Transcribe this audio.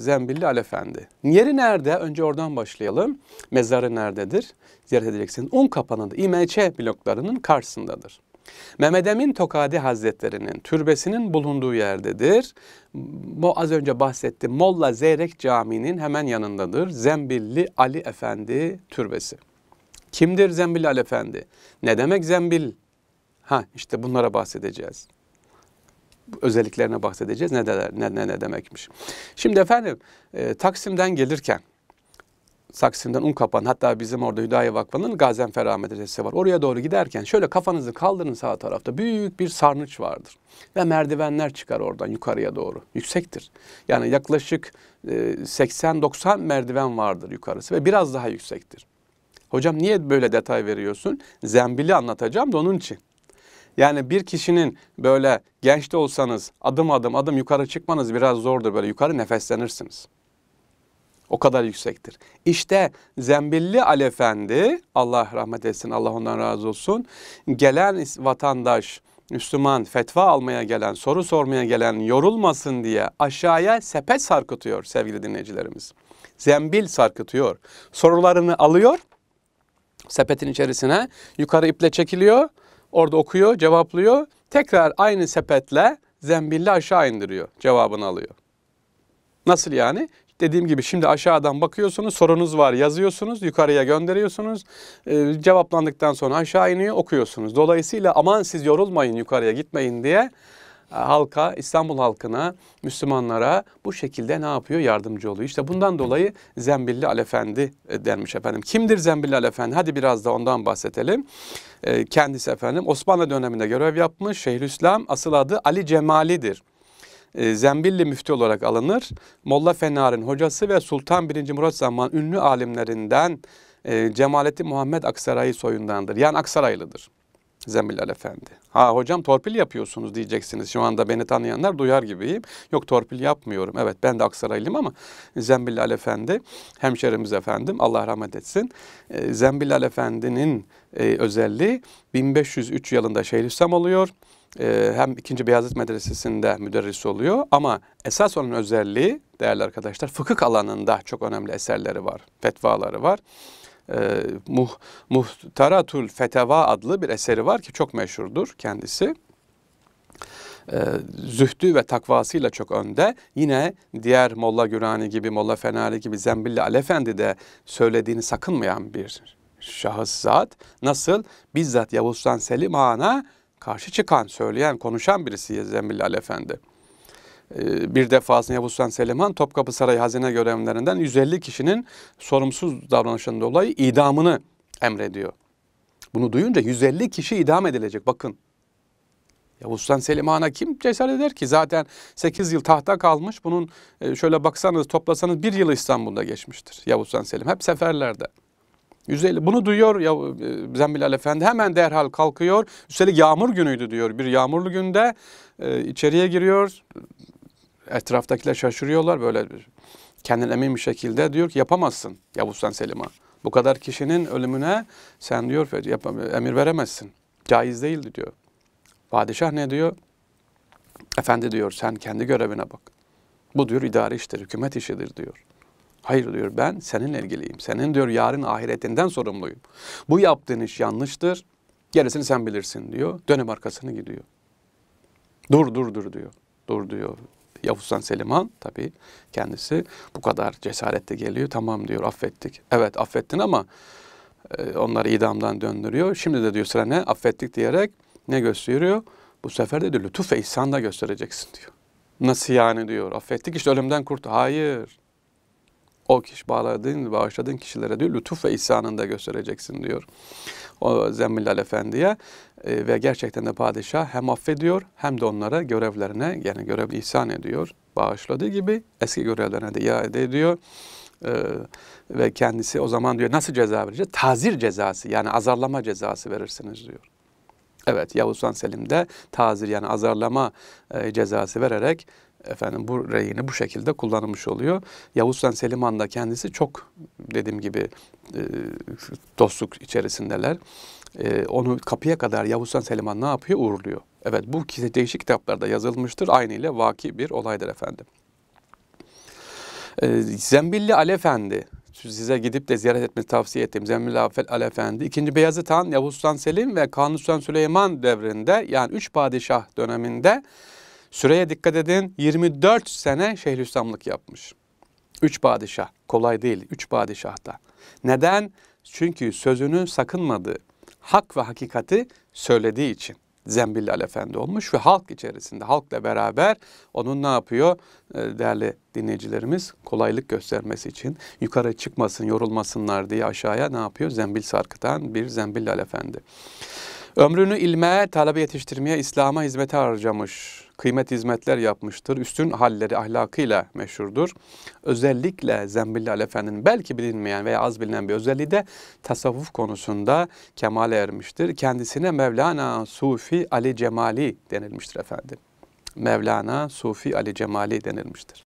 Zembilli Ali Efendi. Yeri nerede? Önce oradan başlayalım. Mezarı nerededir? Ziyaret edeceksin. Un kapanında İMÇ bloklarının karşısındadır. Mehmet Emin Tokadi Hazretleri'nin türbesinin bulunduğu yerdedir. Bu az önce bahsettiğim Molla Zeyrek Camii'nin hemen yanındadır. Zembilli Ali Efendi Türbesi. Kimdir Zembilli Ali Efendi? Ne demek zembil? Ha işte bunlara bahsedeceğiz özelliklerine bahsedeceğiz. Ne, de, ne, ne, ne demekmiş. Şimdi efendim e, Taksim'den gelirken Taksim'den un kapan hatta bizim orada Hüdayi Vakfı'nın Gazenferah Medresesi var. Oraya doğru giderken şöyle kafanızı kaldırın sağ tarafta büyük bir sarnıç vardır. Ve merdivenler çıkar oradan yukarıya doğru. Yüksektir. Yani yaklaşık 80-90 e, merdiven vardır yukarısı ve biraz daha yüksektir. Hocam niye böyle detay veriyorsun? Zembili anlatacağım da onun için. Yani bir kişinin böyle genç de olsanız adım adım adım yukarı çıkmanız biraz zordur. Böyle yukarı nefeslenirsiniz. O kadar yüksektir. İşte Zembilli Ali Efendi, Allah rahmet etsin, Allah ondan razı olsun. Gelen vatandaş, Müslüman fetva almaya gelen, soru sormaya gelen yorulmasın diye aşağıya sepet sarkıtıyor sevgili dinleyicilerimiz. Zembil sarkıtıyor. Sorularını alıyor, sepetin içerisine yukarı iple çekiliyor. Orada okuyor, cevaplıyor. Tekrar aynı sepetle zembille aşağı indiriyor. Cevabını alıyor. Nasıl yani? Dediğim gibi şimdi aşağıdan bakıyorsunuz, sorunuz var yazıyorsunuz, yukarıya gönderiyorsunuz. Ee, cevaplandıktan sonra aşağı iniyor, okuyorsunuz. Dolayısıyla aman siz yorulmayın, yukarıya gitmeyin diye halka, İstanbul halkına, Müslümanlara bu şekilde ne yapıyor? Yardımcı oluyor. İşte bundan dolayı Zembilli Alefendi e, denmiş efendim. Kimdir Zembilli Alefendi? Hadi biraz da ondan bahsedelim. E, kendisi efendim Osmanlı döneminde görev yapmış. Şeyhülislam asıl adı Ali Cemali'dir. E, Zembilli müftü olarak alınır. Molla Fenar'ın hocası ve Sultan 1. Murat zaman ünlü alimlerinden e, Cemalettin Muhammed Aksaray soyundandır. Yani Aksaraylıdır. Zemilal Efendi. Ha hocam torpil yapıyorsunuz diyeceksiniz. Şu anda beni tanıyanlar duyar gibiyim. Yok torpil yapmıyorum. Evet ben de Aksaraylıyım ama Zembilal Efendi hemşerimiz efendim Allah rahmet etsin. Ee, e, Zembilal Efendi'nin özelliği 1503 yılında Şeyhülislam oluyor. Ee, hem 2. Beyazıt Medresesi'nde müderris oluyor ama esas onun özelliği değerli arkadaşlar fıkıh alanında çok önemli eserleri var, fetvaları var e, Muh, Muhtaratul Feteva adlı bir eseri var ki çok meşhurdur kendisi. E, zühdü ve takvasıyla çok önde. Yine diğer Molla Gürani gibi, Molla Fenari gibi, Zembilli Alefendi de söylediğini sakınmayan bir şahıs zat. Nasıl? Bizzat Yavuz Sultan Selim Han'a karşı çıkan, söyleyen, konuşan birisi Zembilli Alefendi. Ee, bir defasında Yavuz Sultan Selimhan Topkapı Sarayı hazine görevlilerinden 150 kişinin sorumsuz davranışından dolayı idamını emrediyor. Bunu duyunca 150 kişi idam edilecek bakın. Yavuz Sultan Selim kim cesaret eder ki? Zaten 8 yıl tahta kalmış. Bunun e, şöyle baksanız toplasanız bir yıl İstanbul'da geçmiştir Yavuz Sultan Selim. Hep seferlerde. 150. Bunu duyuyor ya, e, Zembilal Efendi hemen derhal kalkıyor. Üstelik yağmur günüydü diyor. Bir yağmurlu günde e, içeriye giriyor etraftakiler şaşırıyorlar böyle kendin emin bir şekilde diyor ki yapamazsın Yavuz sen Selim'a. Bu kadar kişinin ölümüne sen diyor emir veremezsin. Caiz değil diyor. Padişah ne diyor? Efendi diyor sen kendi görevine bak. Bu diyor idari iştir, hükümet işidir diyor. Hayır diyor ben seninle ilgiliyim. Senin diyor yarın ahiretinden sorumluyum. Bu yaptığın iş yanlıştır. Gerisini sen bilirsin diyor. Dönüp arkasını gidiyor. Dur dur dur diyor. Dur diyor. Yavuzhan Selimhan tabii kendisi bu kadar cesaretle geliyor. Tamam diyor affettik. Evet affettin ama e, onları idamdan döndürüyor. Şimdi de diyor sıra ne? Affettik diyerek ne gösteriyor? Bu sefer de diyor lütuf ve ihsan da göstereceksin diyor. Nasıl yani diyor affettik işte ölümden kurt. Hayır o kişi bağladığın, bağışladığın kişilere diyor lütuf ve ihsanını da göstereceksin diyor. O Zemmillal Efendi'ye e, ve gerçekten de padişah hem affediyor hem de onlara görevlerine yani görev ihsan ediyor. Bağışladığı gibi eski görevlerine de iade ediyor. Ee, ve kendisi o zaman diyor nasıl ceza vereceğiz? Tazir cezası yani azarlama cezası verirsiniz diyor. Evet Yavuz Han Selim de tazir yani azarlama e, cezası vererek efendim bu reyini bu şekilde kullanılmış oluyor. Yavuz Sultan Selim da kendisi çok dediğim gibi e, dostluk içerisindeler. E, onu kapıya kadar Yavuz Sultan Selim ne yapıyor? Uğurluyor. Evet bu değişik kitaplarda yazılmıştır. Aynı ile vaki bir olaydır efendim. E, Zembilli Alefendi size gidip de ziyaret etmeni tavsiye ettim Zemmül Ali Efendi, 2. Beyazıt Han, Yavuz Sultan Selim ve Kanuni Sultan Süleyman devrinde yani üç padişah döneminde Süreye dikkat edin 24 sene Şeyhülislamlık yapmış. Üç padişah kolay değil üç padişahta. Neden? Çünkü sözünü sakınmadığı, hak ve hakikati söylediği için. Zembillal Efendi olmuş ve halk içerisinde halkla beraber onun ne yapıyor ee, değerli dinleyicilerimiz kolaylık göstermesi için yukarı çıkmasın yorulmasınlar diye aşağıya ne yapıyor zembil sarkıtan bir Zembillal Efendi. Ömrünü ilme, talebe yetiştirmeye, İslam'a hizmete harcamış kıymet hizmetler yapmıştır. Üstün halleri ahlakıyla meşhurdur. Özellikle Zembillal Efendi'nin belki bilinmeyen veya az bilinen bir özelliği de tasavvuf konusunda kemale ermiştir. Kendisine Mevlana Sufi Ali Cemali denilmiştir efendim. Mevlana Sufi Ali Cemali denilmiştir.